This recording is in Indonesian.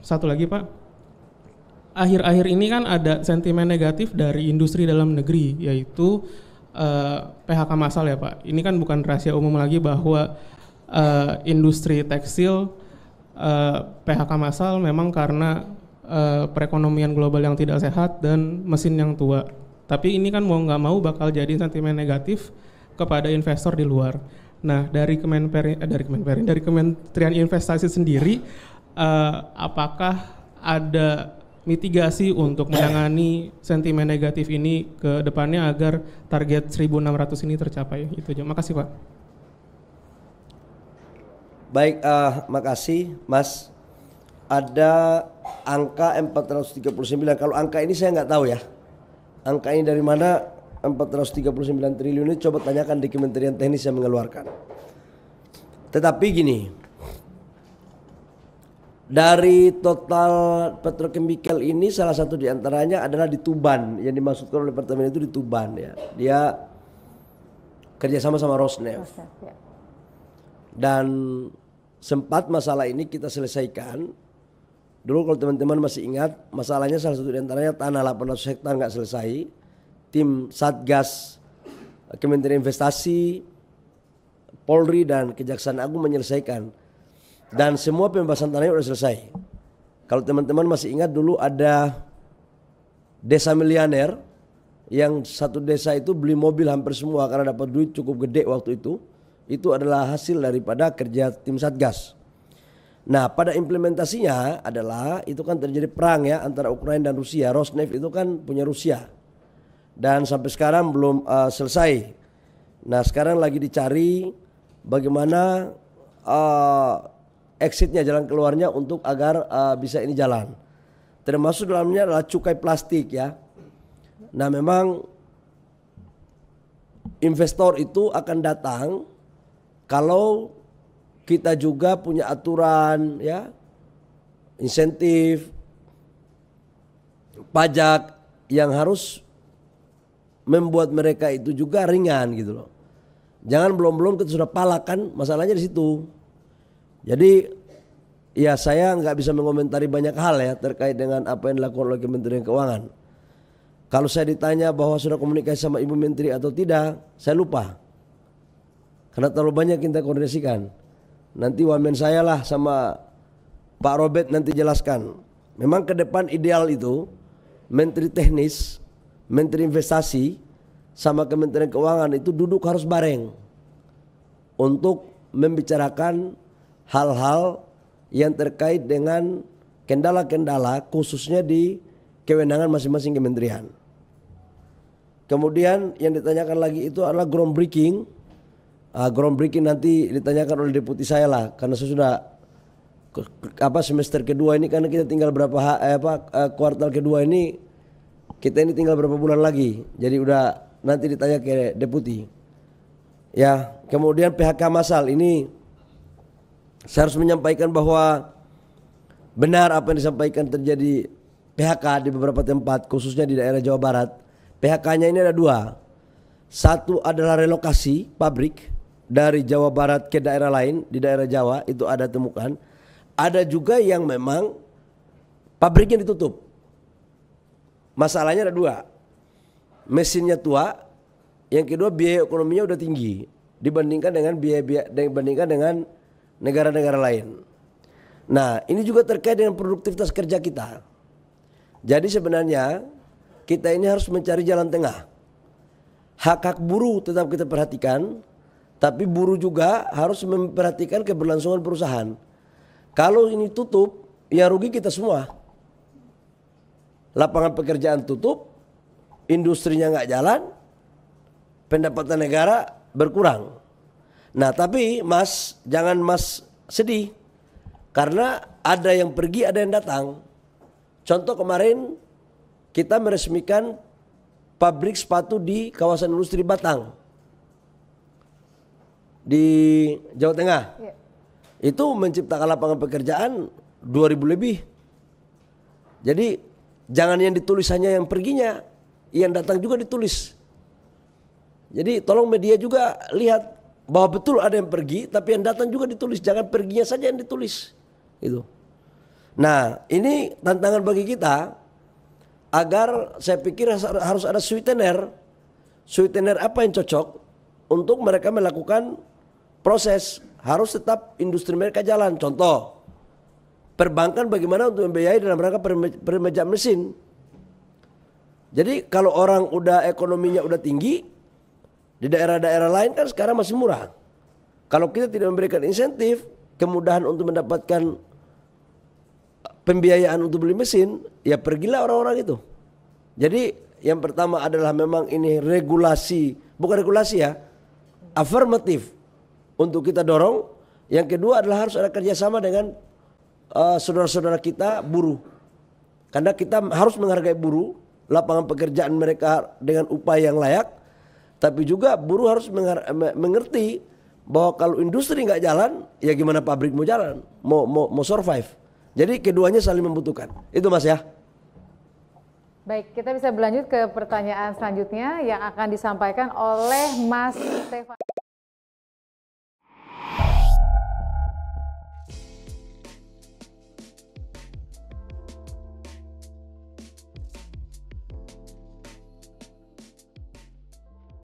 satu lagi Pak, akhir-akhir ini kan ada sentimen negatif dari industri dalam negeri, yaitu uh, eh, PHK massal ya Pak. Ini kan bukan rahasia umum lagi bahwa uh, industri tekstil uh, eh, PHK massal memang karena uh, perekonomian global yang tidak sehat dan mesin yang tua. Tapi ini kan mau nggak mau bakal jadi sentimen negatif kepada investor di luar. Nah, dari Kemenperin dari Kemenperin dari Kementerian Investasi sendiri uh, apakah ada mitigasi untuk menangani sentimen negatif ini ke depannya agar target 1.600 ini tercapai. Itu aja. Makasih Pak. Baik, uh, makasih Mas. Ada angka 439. Kalau angka ini saya nggak tahu ya. Angka ini dari mana 439 triliun ini coba tanyakan di Kementerian Teknis yang mengeluarkan. Tetapi gini, dari total petrochemical ini salah satu diantaranya adalah di Tuban yang dimaksudkan oleh pertamina itu di Tuban ya dia kerjasama sama Rosneft ya. dan sempat masalah ini kita selesaikan dulu kalau teman-teman masih ingat masalahnya salah satu diantaranya tanah 800 hektar nggak selesai tim Satgas eh, Kementerian Investasi Polri dan Kejaksaan Agung menyelesaikan dan semua pembebasan tanahnya sudah selesai. Kalau teman-teman masih ingat dulu ada desa milianer yang satu desa itu beli mobil hampir semua karena dapat duit cukup gede waktu itu. Itu adalah hasil daripada kerja tim Satgas. Nah, pada implementasinya adalah itu kan terjadi perang ya antara Ukraina dan Rusia. Rosneft itu kan punya Rusia. Dan sampai sekarang belum uh, selesai. Nah, sekarang lagi dicari bagaimana uh, exitnya jalan keluarnya untuk agar uh, bisa ini jalan. Termasuk dalamnya adalah cukai plastik ya. Nah memang investor itu akan datang kalau kita juga punya aturan ya insentif pajak yang harus membuat mereka itu juga ringan gitu loh. Jangan belum-belum kita sudah palakan masalahnya di situ. Jadi Ya saya nggak bisa mengomentari banyak hal ya terkait dengan apa yang dilakukan oleh Kementerian Keuangan. Kalau saya ditanya bahwa sudah komunikasi sama Ibu Menteri atau tidak, saya lupa. Karena terlalu banyak kita koordinasikan. Nanti wamen saya lah sama Pak Robert nanti jelaskan. Memang ke depan ideal itu Menteri Teknis, Menteri Investasi sama Kementerian Keuangan itu duduk harus bareng untuk membicarakan hal-hal yang terkait dengan kendala-kendala khususnya di kewenangan masing-masing kementerian. Kemudian yang ditanyakan lagi itu adalah groundbreaking. Uh, ah, groundbreaking nanti ditanyakan oleh deputi saya lah karena saya sudah apa semester kedua ini karena kita tinggal berapa eh, apa eh, kuartal kedua ini kita ini tinggal berapa bulan lagi. Jadi udah nanti ditanya ke deputi. Ya, kemudian PHK masal ini saya harus menyampaikan bahwa benar apa yang disampaikan terjadi PHK di beberapa tempat khususnya di daerah Jawa Barat. PHK-nya ini ada dua. Satu adalah relokasi pabrik dari Jawa Barat ke daerah lain di daerah Jawa itu ada temukan. Ada juga yang memang pabriknya ditutup. Masalahnya ada dua. Mesinnya tua, yang kedua biaya ekonominya udah tinggi dibandingkan dengan biaya, biaya dibandingkan dengan negara-negara lain. Nah, ini juga terkait dengan produktivitas kerja kita. Jadi sebenarnya kita ini harus mencari jalan tengah. Hak-hak buruh tetap kita perhatikan, tapi buruh juga harus memperhatikan keberlangsungan perusahaan. Kalau ini tutup, ya rugi kita semua. Lapangan pekerjaan tutup, industrinya nggak jalan, pendapatan negara berkurang. Nah, tapi Mas, jangan Mas sedih. Karena ada yang pergi, ada yang datang. Contoh kemarin kita meresmikan pabrik sepatu di kawasan industri Batang. Di Jawa Tengah. Ya. Itu menciptakan lapangan pekerjaan 2000 lebih. Jadi jangan yang ditulis hanya yang perginya, yang datang juga ditulis. Jadi tolong media juga lihat bahwa betul ada yang pergi, tapi yang datang juga ditulis. Jangan perginya saja yang ditulis. Itu. Nah, ini tantangan bagi kita agar saya pikir harus ada sweetener. Sweetener apa yang cocok untuk mereka melakukan proses harus tetap industri mereka jalan. Contoh, perbankan bagaimana untuk membiayai dalam rangka permajaan mesin. Jadi kalau orang udah ekonominya udah tinggi, di daerah-daerah lain kan sekarang masih murah. Kalau kita tidak memberikan insentif, kemudahan untuk mendapatkan eh, pembiayaan untuk beli mesin, ya pergilah orang-orang itu. Jadi yang pertama adalah memang ini regulasi, bukan regulasi ya, afirmatif untuk kita dorong. Yang kedua adalah harus ada kerjasama dengan eh, saudara-saudara uh, kita buruh. Karena kita harus menghargai buruh, lapangan pekerjaan mereka dengan upaya yang layak. Tapi juga buruh harus mengerti bahwa kalau industri nggak jalan, ya gimana pabrik mau jalan, mau mau, mau survive. Jadi keduanya saling membutuhkan. Itu Mas ya. Baik, kita bisa berlanjut ke pertanyaan selanjutnya yang akan disampaikan oleh Mas Stefan.